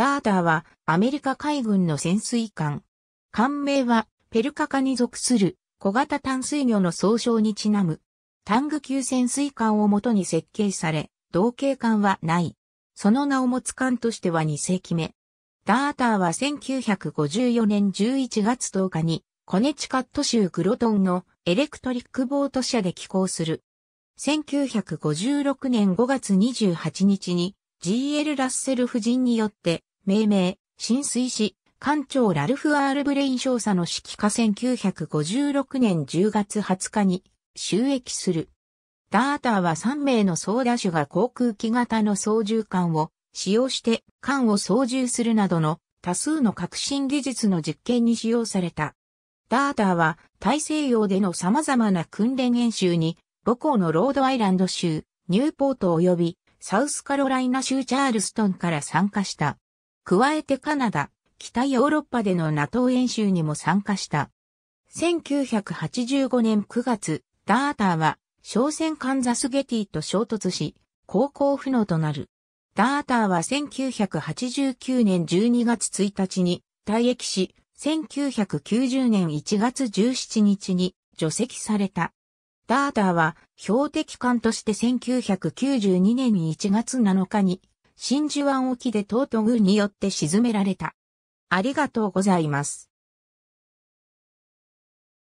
ダーターはアメリカ海軍の潜水艦。艦名はペルカカに属する小型淡水魚の総称にちなむ。タング級潜水艦をもとに設計され、同型艦はない。その名を持つ艦としては2世紀目。ダーターは1954年11月10日にコネチカット州グロトンのエレクトリックボート社で寄港する。1956年5月28日に GL ラッセル夫人によって命名、浸水し、艦長ラルフ・アール・ブレイン少佐の指揮下1956年10月20日に収益する。ダーターは3名の操舵手が航空機型の操縦艦を使用して艦を操縦するなどの多数の革新技術の実験に使用された。ダーターは大西洋での様々な訓練演習に母校のロードアイランド州、ニューポート及びサウスカロライナ州チャールストンから参加した。加えてカナダ、北ヨーロッパでの NATO 演習にも参加した。1985年9月、ダーターは、商船カンザスゲティと衝突し、航行不能となる。ダーターは1989年12月1日に退役し、1990年1月17日に除籍された。ダーターは標的艦として1992年1月7日に真珠湾沖で東都軍によって沈められた。ありがとうございます。